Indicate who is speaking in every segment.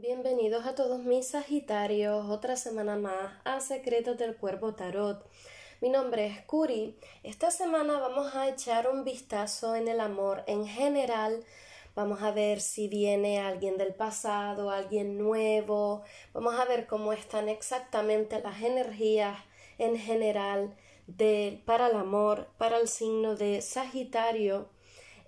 Speaker 1: Bienvenidos a todos mis Sagitarios, otra semana más a Secretos del Cuervo Tarot. Mi nombre es Curi. Esta semana vamos a echar un vistazo en el amor en general. Vamos a ver si viene alguien del pasado, alguien nuevo. Vamos a ver cómo están exactamente las energías en general para el amor, para el signo de Sagitario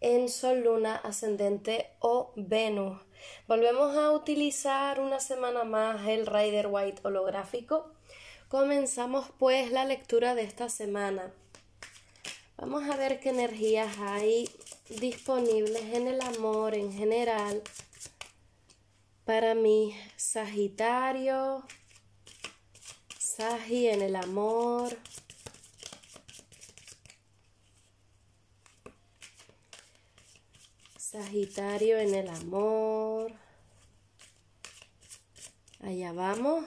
Speaker 1: en Sol, Luna, Ascendente o Venus. Volvemos a utilizar una semana más el Rider White holográfico. Comenzamos pues la lectura de esta semana. Vamos a ver qué energías hay disponibles en el amor en general para mi Sagitario, Sagi en el amor. Sagitario en el amor. Allá vamos.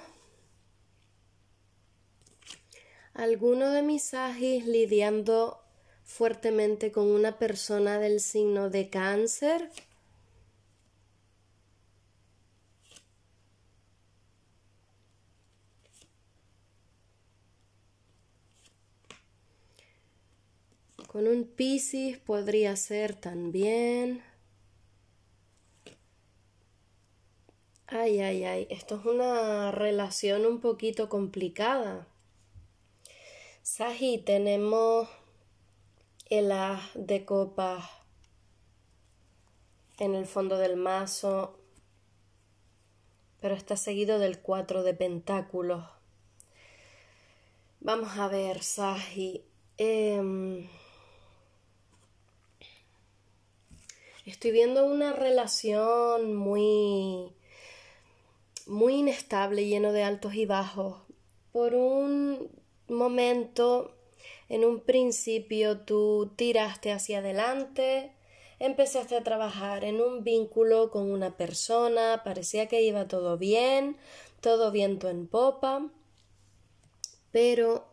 Speaker 1: Alguno de mis Sagis lidiando fuertemente con una persona del signo de cáncer. Con un Piscis podría ser también. Ay, ay, ay, esto es una relación un poquito complicada. Saji, tenemos el as de copas en el fondo del mazo, pero está seguido del 4 de pentáculos. Vamos a ver, Saji. Em, estoy viendo una relación muy muy inestable, lleno de altos y bajos. Por un momento, en un principio, tú tiraste hacia adelante, empezaste a trabajar en un vínculo con una persona, parecía que iba todo bien, todo viento en popa, pero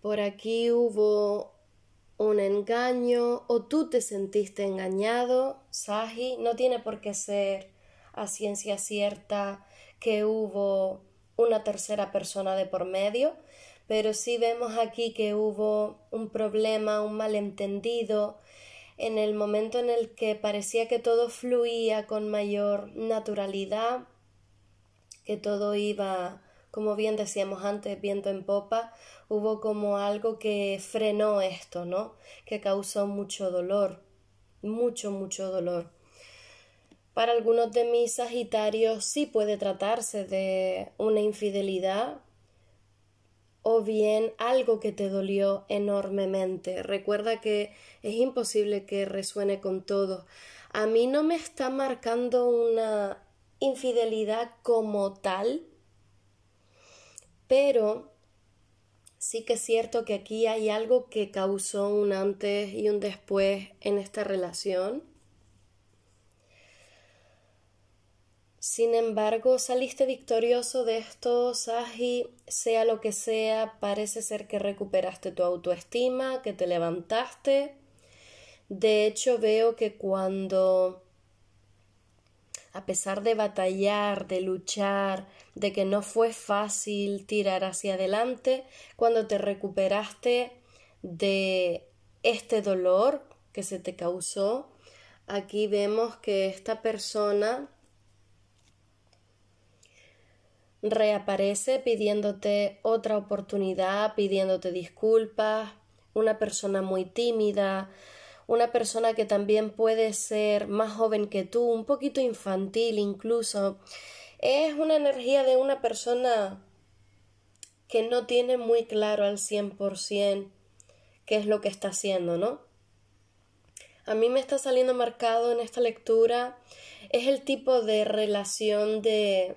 Speaker 1: por aquí hubo un engaño o tú te sentiste engañado, Saji, no tiene por qué ser a ciencia cierta que hubo una tercera persona de por medio, pero sí vemos aquí que hubo un problema, un malentendido, en el momento en el que parecía que todo fluía con mayor naturalidad, que todo iba, como bien decíamos antes, viento en popa, hubo como algo que frenó esto, ¿no? Que causó mucho dolor, mucho, mucho dolor. Para algunos de mis Sagitarios sí puede tratarse de una infidelidad o bien algo que te dolió enormemente. Recuerda que es imposible que resuene con todo. A mí no me está marcando una infidelidad como tal, pero sí que es cierto que aquí hay algo que causó un antes y un después en esta relación Sin embargo, saliste victorioso de esto, Saji. Sea lo que sea, parece ser que recuperaste tu autoestima, que te levantaste. De hecho, veo que cuando, a pesar de batallar, de luchar, de que no fue fácil tirar hacia adelante, cuando te recuperaste de este dolor que se te causó, aquí vemos que esta persona reaparece pidiéndote otra oportunidad, pidiéndote disculpas, una persona muy tímida, una persona que también puede ser más joven que tú, un poquito infantil incluso. Es una energía de una persona que no tiene muy claro al 100% qué es lo que está haciendo, ¿no? A mí me está saliendo marcado en esta lectura es el tipo de relación de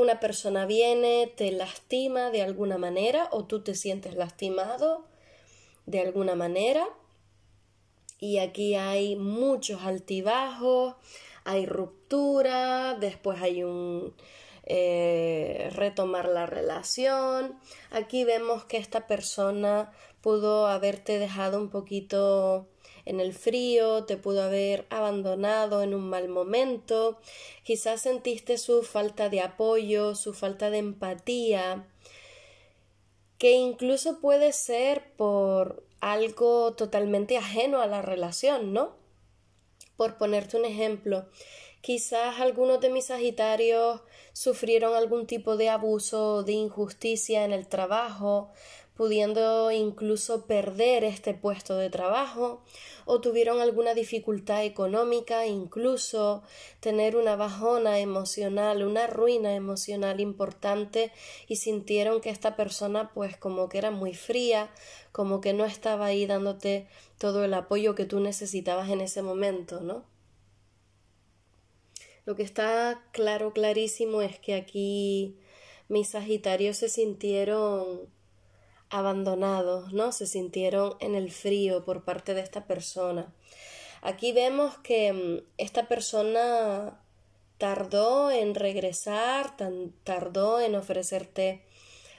Speaker 1: una persona viene, te lastima de alguna manera o tú te sientes lastimado de alguna manera. Y aquí hay muchos altibajos, hay ruptura, después hay un eh, retomar la relación. Aquí vemos que esta persona pudo haberte dejado un poquito en el frío, te pudo haber abandonado en un mal momento, quizás sentiste su falta de apoyo, su falta de empatía, que incluso puede ser por algo totalmente ajeno a la relación, ¿no? Por ponerte un ejemplo, Quizás algunos de mis Sagitarios sufrieron algún tipo de abuso de injusticia en el trabajo, pudiendo incluso perder este puesto de trabajo, o tuvieron alguna dificultad económica, incluso tener una bajona emocional, una ruina emocional importante, y sintieron que esta persona pues como que era muy fría, como que no estaba ahí dándote todo el apoyo que tú necesitabas en ese momento, ¿no? Lo que está claro, clarísimo es que aquí mis Sagitarios se sintieron abandonados, ¿no? Se sintieron en el frío por parte de esta persona. Aquí vemos que mm, esta persona tardó en regresar, tardó en ofrecerte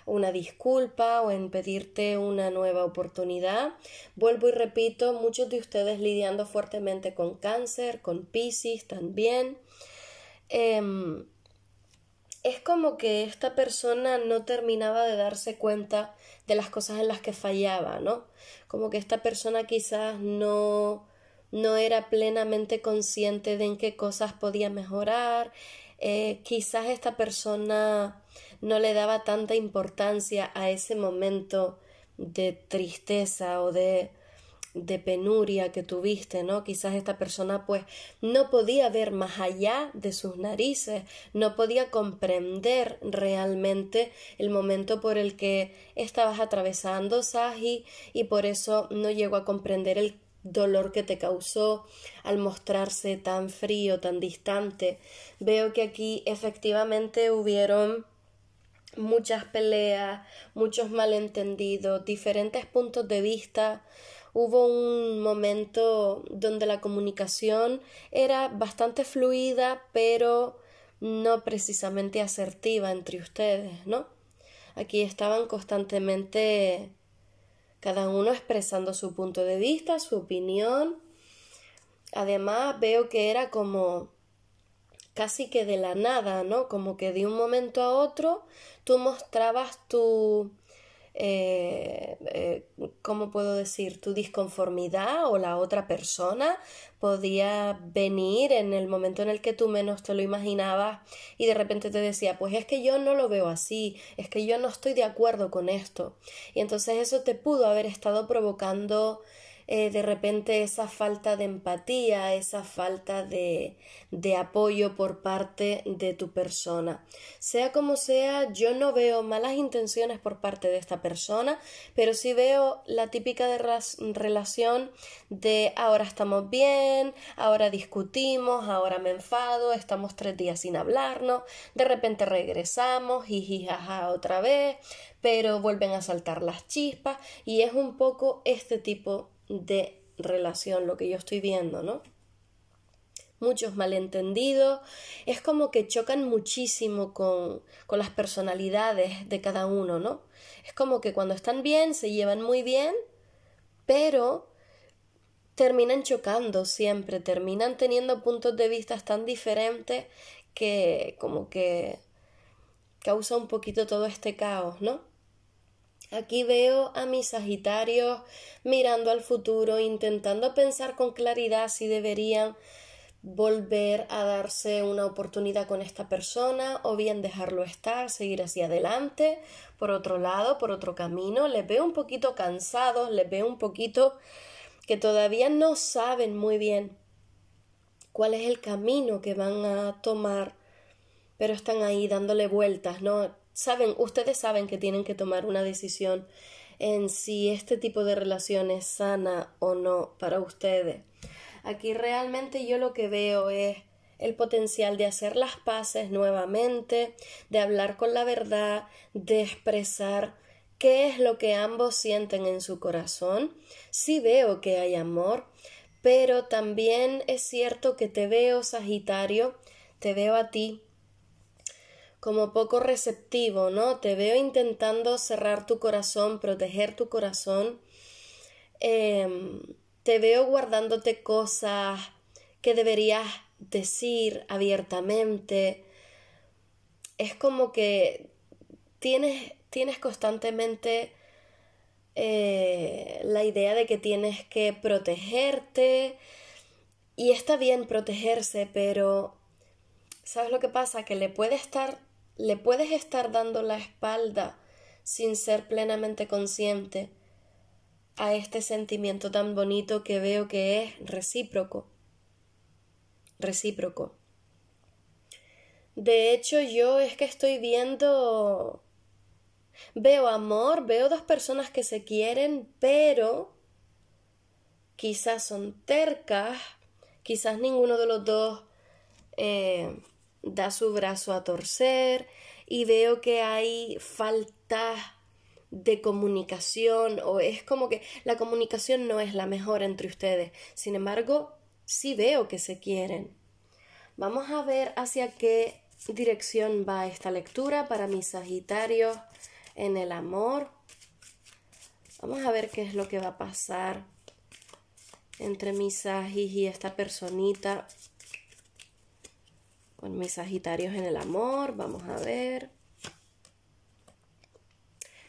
Speaker 1: una disculpa o en pedirte una nueva oportunidad. Vuelvo y repito, muchos de ustedes lidiando fuertemente con cáncer, con piscis también. Em, es como que esta persona no terminaba de darse cuenta de las cosas en las que fallaba, ¿no? Como que esta persona quizás no, no era plenamente consciente de en qué cosas podía mejorar, eh, quizás esta persona no le daba tanta importancia a ese momento de tristeza o de, de penuria que tuviste, ¿no? Quizás esta persona pues no podía ver más allá de sus narices, no podía comprender realmente el momento por el que estabas atravesando, Saji, y por eso no llegó a comprender el dolor que te causó al mostrarse tan frío, tan distante. Veo que aquí efectivamente hubieron muchas peleas, muchos malentendidos, diferentes puntos de vista. Hubo un momento donde la comunicación era bastante fluida, pero no precisamente asertiva entre ustedes, ¿no? Aquí estaban constantemente cada uno expresando su punto de vista, su opinión. Además, veo que era como casi que de la nada, ¿no? Como que de un momento a otro tú mostrabas tu, eh, eh, ¿cómo puedo decir? Tu disconformidad o la otra persona podía venir en el momento en el que tú menos te lo imaginabas y de repente te decía, pues es que yo no lo veo así, es que yo no estoy de acuerdo con esto. Y entonces eso te pudo haber estado provocando eh, de repente esa falta de empatía, esa falta de, de apoyo por parte de tu persona. Sea como sea, yo no veo malas intenciones por parte de esta persona, pero sí veo la típica de relación de ahora estamos bien, ahora discutimos, ahora me enfado, estamos tres días sin hablarnos, de repente regresamos, y jaja otra vez, pero vuelven a saltar las chispas y es un poco este tipo de relación, lo que yo estoy viendo, ¿no? Muchos malentendidos, es como que chocan muchísimo con, con las personalidades de cada uno, ¿no? Es como que cuando están bien, se llevan muy bien, pero terminan chocando siempre, terminan teniendo puntos de vista tan diferentes que como que causa un poquito todo este caos, ¿no? Aquí veo a mis Sagitarios mirando al futuro, intentando pensar con claridad si deberían volver a darse una oportunidad con esta persona o bien dejarlo estar, seguir hacia adelante, por otro lado, por otro camino. Les veo un poquito cansados, les veo un poquito que todavía no saben muy bien cuál es el camino que van a tomar, pero están ahí dándole vueltas, ¿no? saben, ustedes saben que tienen que tomar una decisión en si este tipo de relación es sana o no para ustedes. Aquí realmente yo lo que veo es el potencial de hacer las paces nuevamente, de hablar con la verdad, de expresar qué es lo que ambos sienten en su corazón. Sí veo que hay amor, pero también es cierto que te veo, Sagitario, te veo a ti como poco receptivo, ¿no? Te veo intentando cerrar tu corazón, proteger tu corazón. Em, te veo guardándote cosas que deberías decir abiertamente. Es como que tienes, tienes constantemente eh, la idea de que tienes que protegerte. Y está bien protegerse, pero ¿sabes lo que pasa? Que le puede estar le puedes estar dando la espalda sin ser plenamente consciente a este sentimiento tan bonito que veo que es recíproco. Recíproco. De hecho, yo es que estoy viendo... Veo amor, veo dos personas que se quieren, pero quizás son tercas, quizás ninguno de los dos eh, da su brazo a torcer y veo que hay falta de comunicación o es como que la comunicación no es la mejor entre ustedes. Sin embargo, sí veo que se quieren. Vamos a ver hacia qué dirección va esta lectura para mis Sagitarios en el amor. Vamos a ver qué es lo que va a pasar entre mis Sagis y esta personita con mis Sagitarios en el amor, vamos a ver.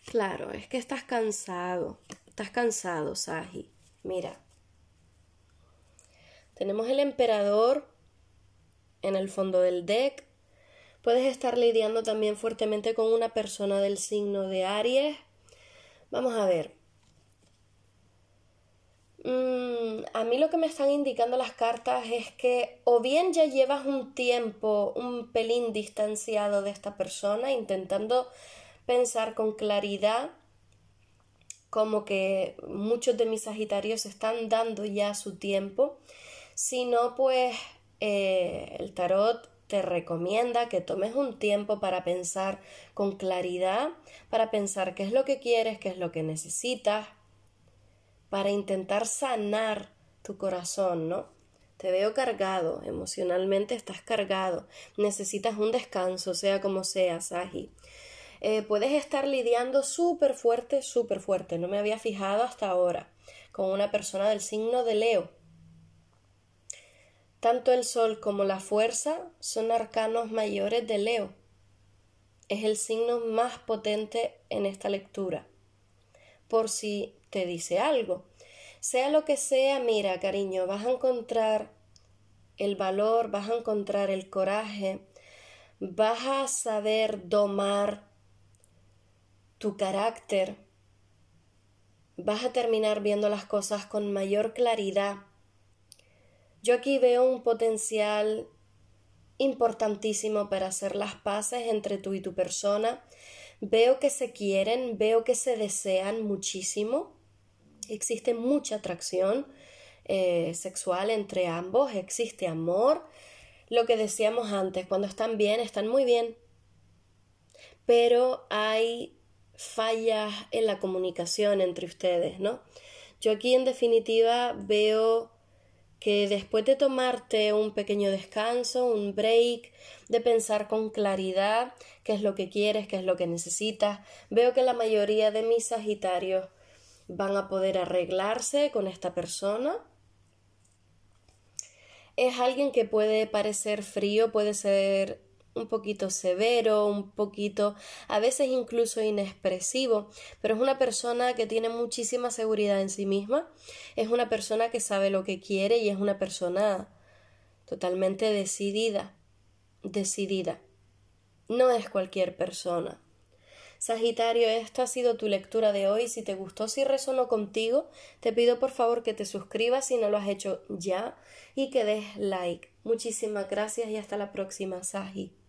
Speaker 1: Claro, es que estás cansado, estás cansado, Sagi. Mira, tenemos el emperador en el fondo del deck. Puedes estar lidiando también fuertemente con una persona del signo de Aries. Vamos a ver, Mm, a mí lo que me están indicando las cartas es que o bien ya llevas un tiempo un pelín distanciado de esta persona, intentando pensar con claridad, como que muchos de mis Sagitarios están dando ya su tiempo, si no, pues eh, el tarot te recomienda que tomes un tiempo para pensar con claridad, para pensar qué es lo que quieres, qué es lo que necesitas, para intentar sanar tu corazón, ¿no? Te veo cargado, emocionalmente estás cargado, necesitas un descanso, sea como sea, Sagi. Eh, puedes estar lidiando súper fuerte, súper fuerte, no me había fijado hasta ahora, con una persona del signo de Leo. Tanto el Sol como la Fuerza son arcanos mayores de Leo. Es el signo más potente en esta lectura. Por si te dice algo. Sea lo que sea, mira, cariño, vas a encontrar el valor, vas a encontrar el coraje, vas a saber domar tu carácter, vas a terminar viendo las cosas con mayor claridad. Yo aquí veo un potencial importantísimo para hacer las paces entre tú y tu persona. Veo que se quieren, veo que se desean muchísimo. Existe mucha atracción eh, sexual entre ambos, existe amor. Lo que decíamos antes, cuando están bien, están muy bien. Pero hay fallas en la comunicación entre ustedes, ¿no? Yo aquí en definitiva veo que después de tomarte un pequeño descanso, un break, de pensar con claridad qué es lo que quieres, qué es lo que necesitas, veo que la mayoría de mis Sagitarios van a poder arreglarse con esta persona. Es alguien que puede parecer frío, puede ser un poquito severo, un poquito, a veces incluso inexpresivo, pero es una persona que tiene muchísima seguridad en sí misma, es una persona que sabe lo que quiere y es una persona totalmente decidida, decidida. No es cualquier persona. Sagitario, esta ha sido tu lectura de hoy. Si te gustó, si resonó contigo, te pido por favor que te suscribas si no lo has hecho ya y que des like. Muchísimas gracias y hasta la próxima, Sagi.